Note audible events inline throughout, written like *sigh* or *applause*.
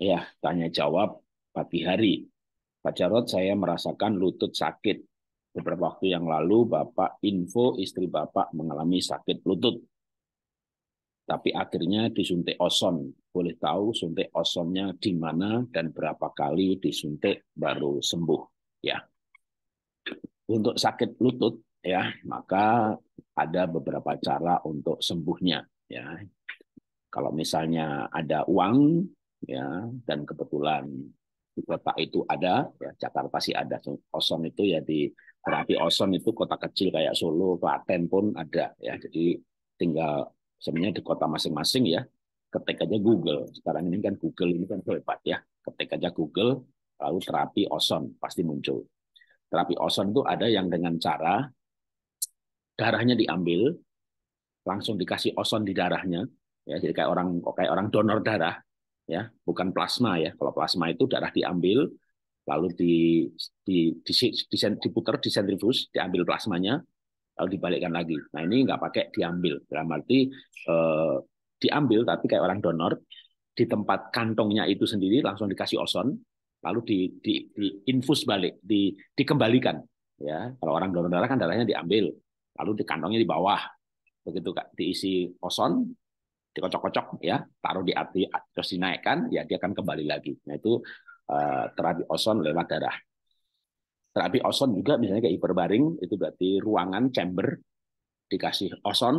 ya tanya jawab pagi hari. Pak Jarod saya merasakan lutut sakit. Beberapa waktu yang lalu Bapak info istri Bapak mengalami sakit lutut. Tapi akhirnya disuntik oson. Boleh tahu suntik osonnya di mana dan berapa kali disuntik baru sembuh. Ya. Untuk sakit lutut ya, maka ada beberapa cara untuk sembuhnya ya. Kalau misalnya ada uang ya dan kebetulan di kota itu ada ya Jakarta sih ada Oson itu ya di terapi Oson itu kota kecil kayak Solo Klaten pun ada ya jadi tinggal sebenarnya di kota masing-masing ya ketik aja Google sekarang ini kan Google ini kan hebat ya ketik aja Google lalu terapi Oson pasti muncul terapi Oson itu ada yang dengan cara darahnya diambil langsung dikasih Oson di darahnya ya jadi kayak orang kayak orang donor darah ya bukan plasma ya kalau plasma itu darah diambil lalu di di, di, di diputar di sentrifus diambil plasmanya lalu dibalikkan lagi nah ini nggak pakai diambil dalam arti eh, diambil tapi kayak orang donor di tempat kantongnya itu sendiri langsung dikasih oson lalu di, di, di infus balik di dikembalikan ya kalau orang donor darah kan darahnya diambil lalu di kantongnya di bawah begitu diisi oson dikocok-kocok ya, taruh di arti terus dinaikkan, ya dia akan kembali lagi. Nah itu uh, terapi ozon lewat darah. Terapi ozon juga misalnya kayak hiperbaring itu berarti ruangan chamber dikasih ozon,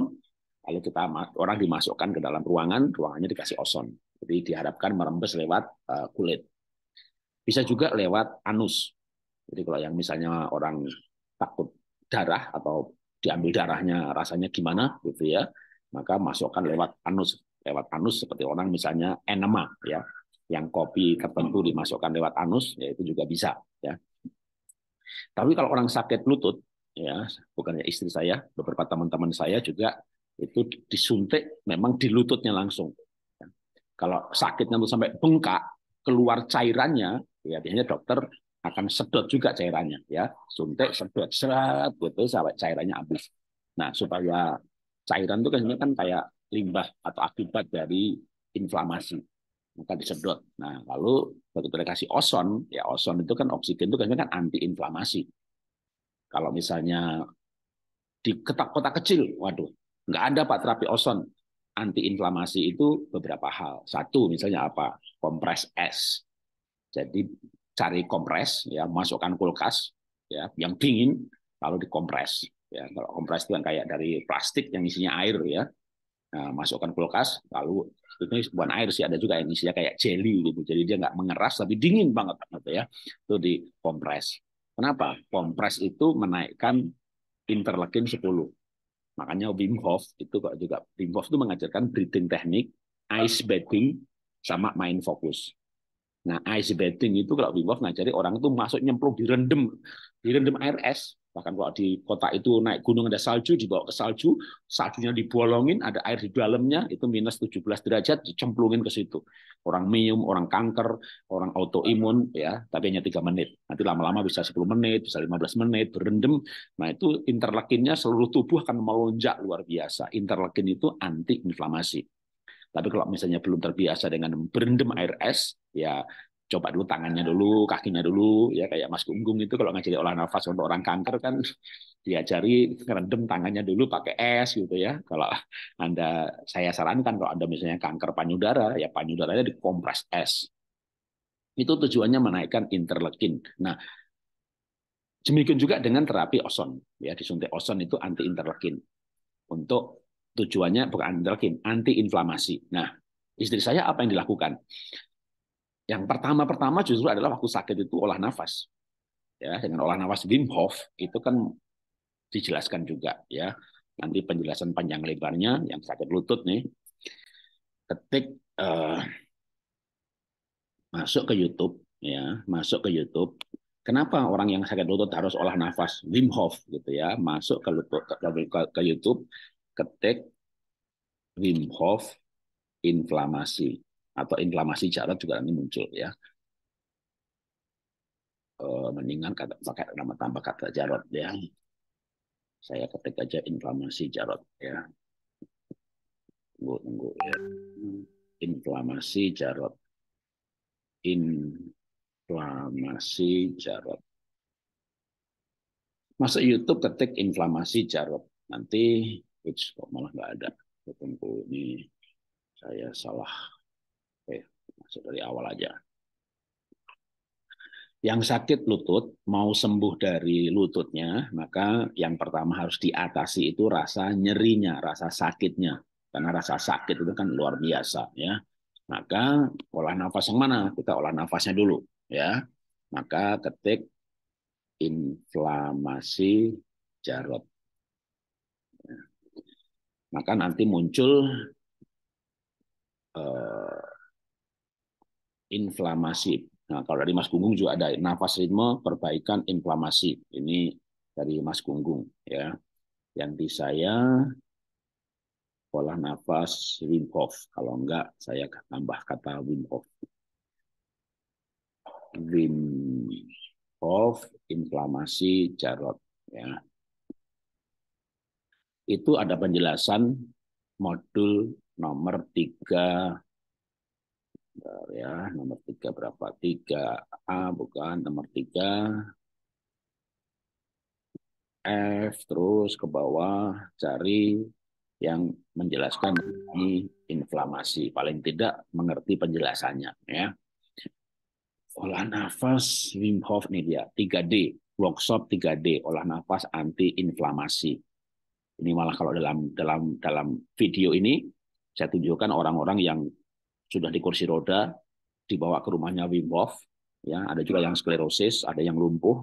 lalu kita orang dimasukkan ke dalam ruangan, ruangannya dikasih ozon. Jadi diharapkan merembes lewat uh, kulit. Bisa juga lewat anus. Jadi kalau yang misalnya orang takut darah atau diambil darahnya rasanya gimana gitu ya maka masukkan lewat anus lewat anus seperti orang misalnya enema ya yang kopi tertentu hmm. dimasukkan lewat anus ya itu juga bisa ya tapi kalau orang sakit lutut ya bukannya istri saya beberapa teman-teman saya juga itu disuntik memang di lututnya langsung ya. kalau sakitnya tuh sampai bengkak keluar cairannya ya biasanya dokter akan sedot juga cairannya ya suntik sedot seret gitu sampai cairannya habis nah supaya cairan itu kan kan kayak limbah atau akibat dari inflamasi maka disedot. Nah, lalu begitu dikasih oson, ya oson itu kan oksigen itu kan antiinflamasi. Kalau misalnya di kota-kota kecil, waduh, nggak ada pak terapi oson Antiinflamasi itu beberapa hal. Satu misalnya apa? Kompres es. Jadi cari kompres, ya masukkan kulkas, ya yang dingin, lalu dikompres. Ya, kalau kompres itu yang kayak dari plastik yang isinya air ya. Nah, masukkan kulkas, lalu itu bukan air sih ada juga yang isinya kayak jelly gitu. Jadi dia nggak mengeras tapi dingin banget gitu ya. Itu di kompres. Kenapa? Kompres itu menaikkan interleukin 10. Makanya Wim Hof itu kok juga Wim Hof itu mengajarkan breathing teknik, ice bathing sama mind focus. Nah, ice bathing itu kalau Wim Hof ngajari orang itu masuk nyemplung di direndam air es. Bahkan kalau di kota itu naik gunung ada salju, dibawa ke salju, saljunya dibolongin, ada air di dalamnya, itu minus 17 derajat, dicemplungin ke situ. Orang minum, orang kanker, orang autoimun, ya, tapi hanya tiga menit. Nanti lama-lama bisa 10 menit, bisa 15 menit, berendam. Nah itu interleukinnya seluruh tubuh akan melonjak luar biasa. Interleukin itu anti-inflamasi. Tapi kalau misalnya belum terbiasa dengan berendam air es, ya coba dulu tangannya dulu, kakinya dulu, ya kayak Mas Gunggung itu kalau ngajari olah nafas untuk orang kanker kan *laughs* diajari rendem tangannya dulu pakai es gitu ya. Kalau Anda saya sarankan kalau Anda misalnya kanker panyudara, ya panyudaranya dikompres es. Itu tujuannya menaikkan interleukin. Nah, demikian juga dengan terapi oson, ya disuntik oson itu anti interleukin untuk tujuannya bukan interleukin, anti inflamasi. Nah, istri saya apa yang dilakukan? Yang pertama-pertama justru adalah waktu sakit itu olah nafas. Ya, dengan olah nafas Wim Hof itu kan dijelaskan juga ya. Nanti penjelasan panjang lebarnya yang sakit lutut nih. Ketik uh, masuk ke YouTube ya, masuk ke YouTube. Kenapa orang yang sakit lutut harus olah nafas Wim Hof gitu ya? Masuk ke lutut ke, ke, ke YouTube, ketik Wim Hof inflamasi atau inflamasi jalan juga nanti muncul ya. Eh, mendingan kata, pakai nama tambah kata jarot ya. Saya ketik aja inflamasi jarot ya. Tunggu, tunggu ya. Inflamasi jarot. Inflamasi jarot. Masuk YouTube ketik inflamasi jarot. Nanti, which kok malah nggak ada. Tunggu ini saya salah Oke, eh, masuk dari awal aja. Yang sakit lutut, mau sembuh dari lututnya, maka yang pertama harus diatasi itu rasa nyerinya, rasa sakitnya. Karena rasa sakit itu kan luar biasa ya. Maka olah nafas yang mana? Kita olah nafasnya dulu ya. Maka ketik inflamasi jarot. Ya. Maka nanti muncul eh, inflamasi. Nah, kalau dari Mas Gunggung juga ada nafas ritme perbaikan inflamasi. Ini dari Mas Gunggung ya. Yang di saya pola nafas Wim Hof. Kalau enggak saya tambah kata Wim Hof. Wim Hof inflamasi jarot ya. Itu ada penjelasan modul nomor 3 Bentar ya, nomor tiga berapa? Tiga A bukan, nomor tiga F terus ke bawah cari yang menjelaskan ini inflamasi. Paling tidak mengerti penjelasannya ya. Olah nafas Wim Hof nih dia 3D workshop 3D olah nafas anti inflamasi. Ini malah kalau dalam dalam dalam video ini saya tunjukkan orang-orang yang sudah di kursi roda, dibawa ke rumahnya Wim Hof, ya, ada juga yang sklerosis, ada yang lumpuh,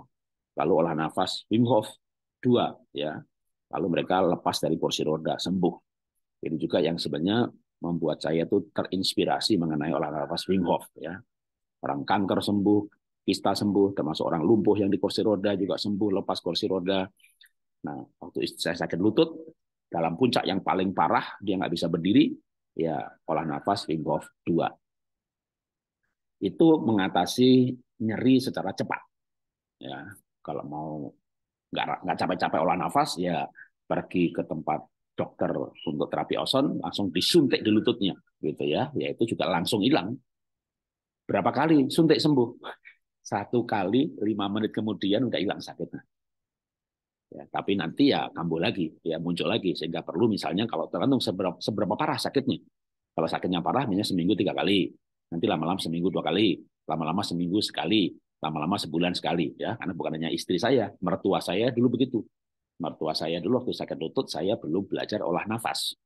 lalu olah nafas Wim Hof dua, ya. Lalu mereka lepas dari kursi roda, sembuh. Itu juga yang sebenarnya membuat saya tuh terinspirasi mengenai olah nafas Wim Hof, ya. Orang kanker sembuh, kista sembuh, termasuk orang lumpuh yang di kursi roda juga sembuh, lepas kursi roda. Nah, waktu saya sakit lutut, dalam puncak yang paling parah, dia nggak bisa berdiri, ya olah nafas golf 2. Itu mengatasi nyeri secara cepat. Ya, kalau mau nggak nggak capek-capek olah nafas ya pergi ke tempat dokter untuk terapi oson langsung disuntik di lututnya gitu ya yaitu juga langsung hilang berapa kali suntik sembuh *laughs* satu kali lima menit kemudian udah hilang sakitnya Ya, tapi nanti ya kambuh lagi, ya muncul lagi sehingga perlu misalnya kalau tergantung seberapa, seberapa parah sakitnya. Kalau sakitnya parah misalnya seminggu tiga kali, nanti lama-lama seminggu dua kali, lama-lama seminggu sekali, lama-lama sebulan sekali ya karena bukan hanya istri saya, mertua saya dulu begitu. Mertua saya dulu waktu sakit lutut saya belum belajar olah nafas.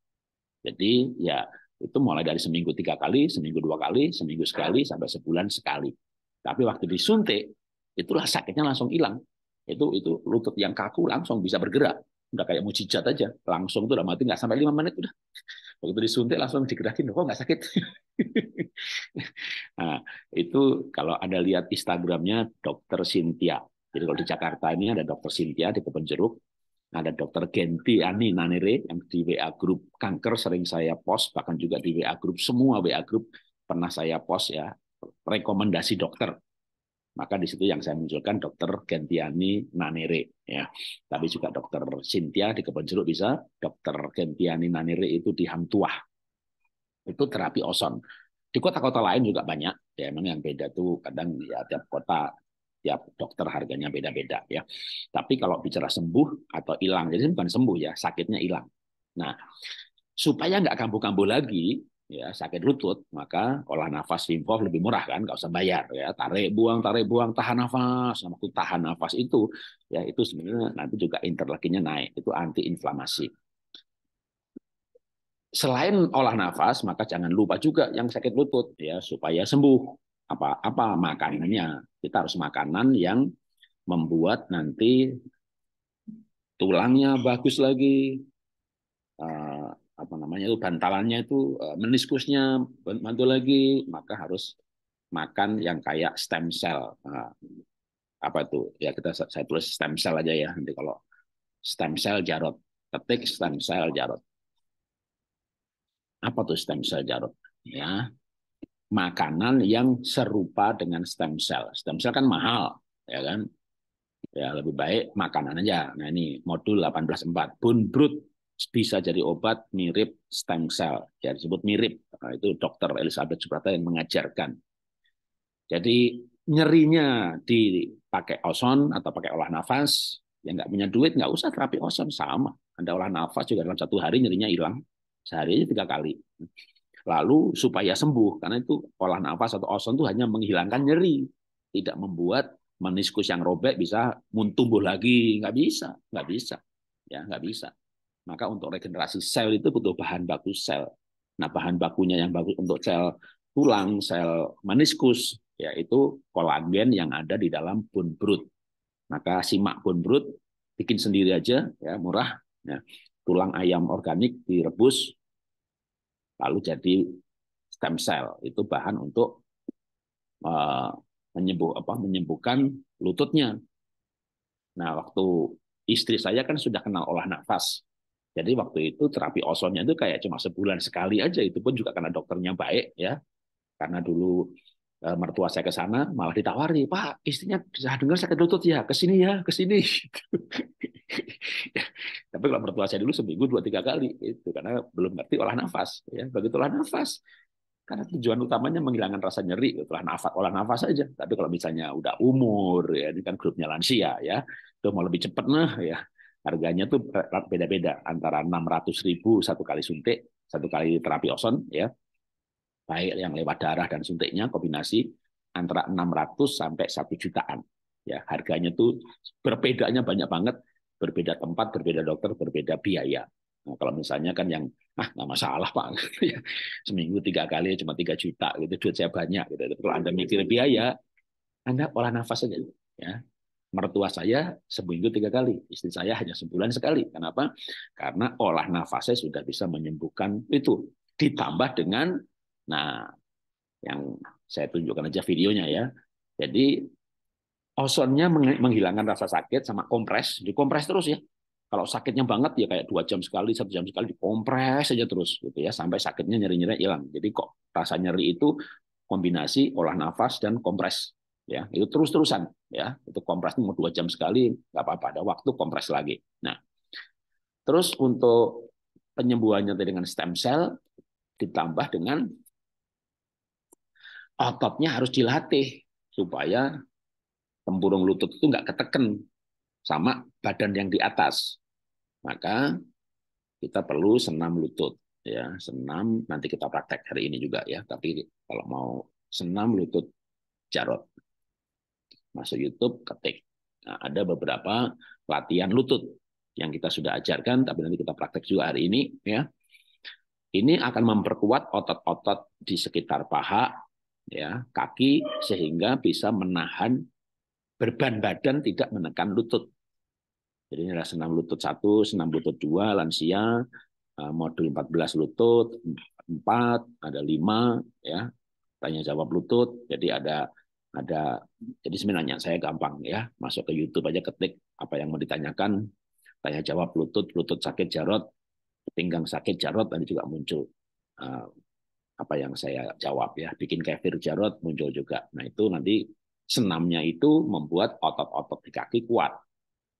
Jadi ya itu mulai dari seminggu tiga kali, seminggu dua kali, seminggu sekali sampai sebulan sekali. Tapi waktu disuntik itulah sakitnya langsung hilang itu itu lutut yang kaku langsung bisa bergerak. Udah kayak mujizat aja. Langsung tuh udah mati nggak sampai lima menit udah. Waktu disuntik langsung digerakin, kok oh, nggak sakit. *laughs* nah, itu kalau Anda lihat Instagramnya Dokter Cynthia. Jadi kalau di Jakarta ini ada Dokter Cynthia di Kebon Jeruk, ada Dokter Genti Ani nanire yang di WA grup kanker sering saya post, bahkan juga di WA grup semua WA grup pernah saya post ya rekomendasi dokter maka di situ yang saya munculkan dokter Gentiani Nanire ya. Tapi juga dokter Sintia di Kebon Jeruk bisa, dokter Gentiani Nanire itu di Hamtuah Itu terapi oson. Di kota-kota lain juga banyak. Ya, memang yang beda tuh kadang ya tiap kota tiap dokter harganya beda-beda ya. Tapi kalau bicara sembuh atau hilang, jadi bukan sembuh ya, sakitnya hilang. Nah, supaya nggak kambuh-kambuh lagi, ya sakit lutut maka olah nafas Wim Hof lebih murah kan nggak usah bayar ya tarik buang tarik buang tahan nafas sama aku tahan nafas itu ya itu sebenarnya nanti juga interleukinnya naik itu antiinflamasi selain olah nafas maka jangan lupa juga yang sakit lutut ya supaya sembuh apa apa makanannya kita harus makanan yang membuat nanti tulangnya bagus lagi eh, apa namanya itu bantalannya itu eh, meniskusnya bantu lagi maka harus makan yang kayak stem cell nah, apa itu ya kita saya tulis stem cell aja ya nanti kalau stem cell jarot ketik stem cell jarot apa tuh stem cell jarot ya makanan yang serupa dengan stem cell stem cell kan mahal ya kan ya lebih baik makanan aja nah ini modul 184 bone brute bisa jadi obat mirip stem cell. Ya, disebut mirip. Nah, itu dokter Elizabeth Subrata yang mengajarkan. Jadi nyerinya dipakai oson atau pakai olah nafas, yang nggak punya duit nggak usah terapi oson sama. Anda olah nafas juga dalam satu hari nyerinya hilang. Sehari aja tiga kali. Lalu supaya sembuh, karena itu olah nafas atau oson itu hanya menghilangkan nyeri. Tidak membuat meniskus yang robek bisa tumbuh lagi. Nggak bisa. Nggak bisa. Ya, nggak bisa. Maka untuk regenerasi sel itu butuh bahan baku sel. Nah, bahan bakunya yang bagus untuk sel tulang, sel meniskus, yaitu kolagen yang ada di dalam bone brut. Maka simak bone brut, bikin sendiri aja, ya murah. Ya. Tulang ayam organik direbus, lalu jadi stem cell. Itu bahan untuk uh, menyembuh apa menyembuhkan lututnya. Nah, waktu istri saya kan sudah kenal olah nafas. Jadi waktu itu terapi ozonnya itu kayak cuma sebulan sekali aja, itu pun juga karena dokternya baik ya. Karena dulu e, mertua saya ke sana malah ditawari, Pak istrinya saya dengar sakit lutut ya, ke sini ya, ke sini. *laughs* Tapi kalau mertua saya dulu seminggu dua tiga kali itu karena belum ngerti olah nafas ya. Begitu olah nafas karena tujuan utamanya menghilangkan rasa nyeri olah nafas olah nafas saja tapi kalau misalnya udah umur ya ini kan grupnya lansia ya itu mau lebih cepat nah ya Harganya tuh beda-beda antara 600.000 satu kali suntik, satu kali terapi oson ya. Baik yang lewat darah dan suntiknya kombinasi antara 600 sampai 1 jutaan. Ya, harganya tuh berbedanya banyak banget, berbeda tempat, berbeda dokter, berbeda biaya. Nah, kalau misalnya kan yang ah nggak masalah pak, *laughs* ya, seminggu tiga kali cuma tiga juta gitu duit saya banyak gitu. Kalau anda mikir biaya, anda olah nafas aja ya. Mertua saya seminggu tiga kali, istri saya hanya sebulan sekali. Kenapa? Karena olah nafasnya sudah bisa menyembuhkan itu. Ditambah dengan, nah, yang saya tunjukkan aja videonya ya. Jadi ozonnya menghilangkan rasa sakit sama kompres, dikompres terus ya. Kalau sakitnya banget ya kayak dua jam sekali, satu jam sekali dikompres aja terus gitu ya sampai sakitnya nyeri-nyeri hilang. Jadi kok rasa nyeri itu kombinasi olah nafas dan kompres ya itu terus-terusan ya itu kompres mau dua jam sekali nggak apa-apa ada waktu kompres lagi nah terus untuk penyembuhannya dengan stem cell ditambah dengan ototnya harus dilatih supaya tempurung lutut itu nggak keteken sama badan yang di atas maka kita perlu senam lutut ya senam nanti kita praktek hari ini juga ya tapi kalau mau senam lutut jarot masuk YouTube, ketik. Nah, ada beberapa latihan lutut yang kita sudah ajarkan, tapi nanti kita praktek juga hari ini. Ya, ini akan memperkuat otot-otot di sekitar paha, ya, kaki, sehingga bisa menahan berban badan tidak menekan lutut. Jadi ini adalah senam lutut satu, senam lutut dua, lansia, eh, modul 14 lutut, empat ada lima ya, tanya jawab lutut. Jadi ada ada jadi sebenarnya saya gampang ya masuk ke YouTube aja ketik apa yang mau ditanyakan tanya jawab lutut lutut sakit jarot pinggang sakit jarot tadi juga muncul eh, apa yang saya jawab ya bikin kefir jarot muncul juga nah itu nanti senamnya itu membuat otot-otot di kaki kuat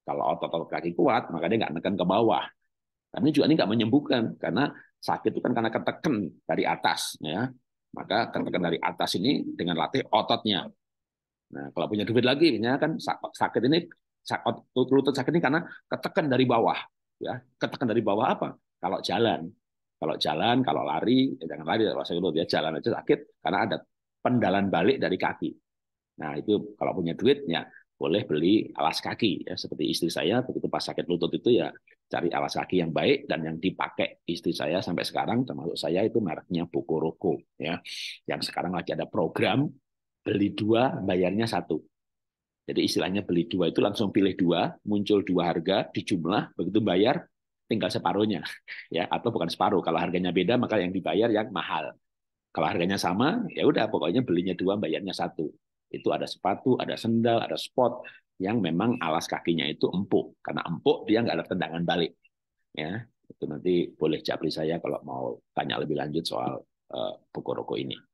kalau otot-otot kaki kuat maka dia nggak neken ke bawah tapi juga ini nggak menyembuhkan karena sakit itu kan karena ketekan dari atas ya maka ketekan dari atas ini dengan latih ototnya Nah, kalau punya duit lagi, ya kan sakit ini sakit lutut sakit ini karena ketekan dari bawah, ya. Ketekan dari bawah apa? Kalau jalan, kalau jalan, kalau lari, ya jangan lari kalau sakit lutut ya jalan aja sakit karena ada pendalan balik dari kaki. Nah, itu kalau punya duitnya boleh beli alas kaki ya seperti istri saya begitu pas sakit lutut itu ya cari alas kaki yang baik dan yang dipakai istri saya sampai sekarang termasuk saya itu mereknya Bukoroko ya yang sekarang lagi ada program beli dua bayarnya satu. Jadi istilahnya beli dua itu langsung pilih dua, muncul dua harga, dijumlah, begitu bayar tinggal separuhnya, *laughs* ya atau bukan separuh. Kalau harganya beda maka yang dibayar yang mahal. Kalau harganya sama ya udah pokoknya belinya dua, bayarnya satu. Itu ada sepatu, ada sendal, ada spot yang memang alas kakinya itu empuk. Karena empuk dia nggak ada tendangan balik. Ya, itu nanti boleh japri saya kalau mau tanya lebih lanjut soal uh, eh, buku rokok ini.